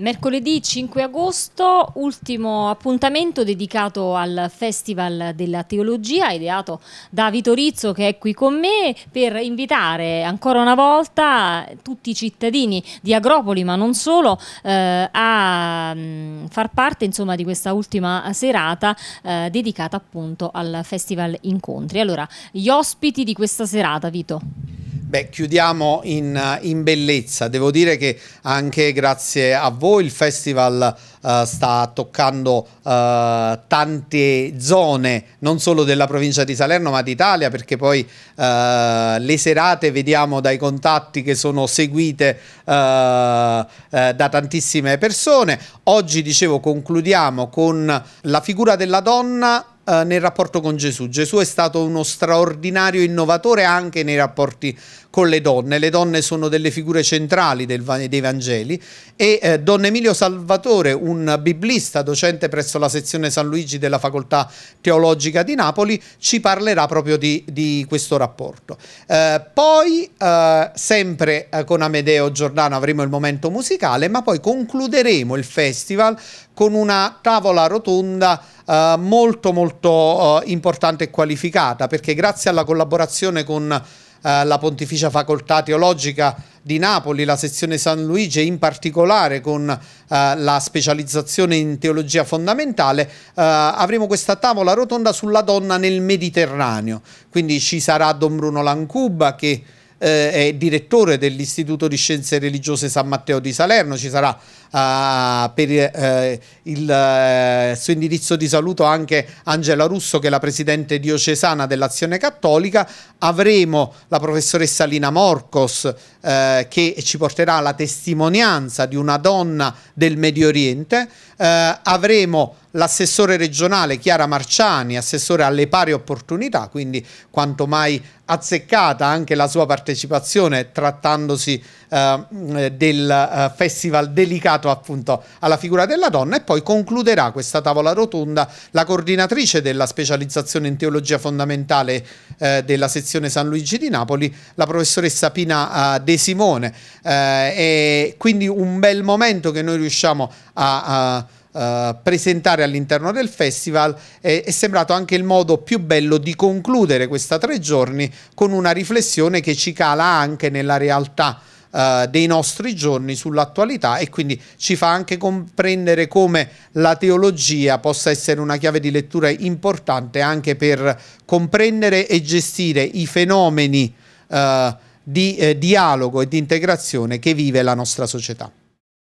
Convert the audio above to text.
Mercoledì 5 agosto, ultimo appuntamento dedicato al Festival della Teologia, ideato da Vito Rizzo che è qui con me per invitare ancora una volta tutti i cittadini di Agropoli, ma non solo, eh, a mm, far parte insomma, di questa ultima serata eh, dedicata appunto al Festival Incontri. Allora, gli ospiti di questa serata, Vito. Beh, chiudiamo in, eh, in, bellezza. Devo dire che anche grazie a voi il festival uh, sta toccando uh, tante zone, non solo della provincia di Salerno, ma d'Italia, perché poi uh, le serate vediamo dai contatti che sono seguite da tantissime persone. Oggi, dicevo, concludiamo con la figura della donna eh, nel rapporto con Gesù. Gesù è stato uno straordinario innovatore anche nei rapporti con le donne. Le donne sono delle figure centrali del, dei Vangeli e eh, Don Emilio Salvatore, un biblista docente presso la sezione San Luigi della Facoltà Teologica di Napoli, ci parlerà proprio di, di questo rapporto. Eh, poi, eh, sempre eh, con Amedeo Giordano, avremo il momento musicale, ma poi concluderemo il festival con una tavola rotonda eh, molto molto eh, importante e qualificata perché grazie alla collaborazione con eh, la Pontificia Facoltà Teologica di Napoli, la sezione San Luigi e in particolare con uh, la specializzazione in teologia fondamentale, uh, avremo questa tavola rotonda sulla donna nel Mediterraneo. Quindi ci sarà Don Bruno Lancuba che eh, è direttore dell'Istituto di Scienze Religiose San Matteo di Salerno, ci sarà uh, per uh, il uh, suo indirizzo di saluto anche Angela Russo che è la presidente diocesana dell'Azione Cattolica, avremo la professoressa Lina Morcos eh, che ci porterà la testimonianza di una donna del Medio Oriente, eh, avremo l'assessore regionale Chiara Marciani, assessore alle pari opportunità, quindi quanto mai azzeccata anche la sua partecipazione trattandosi eh, del eh, festival delicato appunto alla figura della donna e poi concluderà questa tavola rotonda la coordinatrice della specializzazione in teologia fondamentale eh, della sezione San Luigi di Napoli, la professoressa Pina eh, De Simone. è eh, quindi un bel momento che noi riusciamo a, a eh, presentare all'interno del festival eh, è sembrato anche il modo più bello di concludere questa tre giorni con una riflessione che ci cala anche nella realtà eh, dei nostri giorni sull'attualità e quindi ci fa anche comprendere come la teologia possa essere una chiave di lettura importante anche per comprendere e gestire i fenomeni uh, di eh, dialogo e di integrazione che vive la nostra società.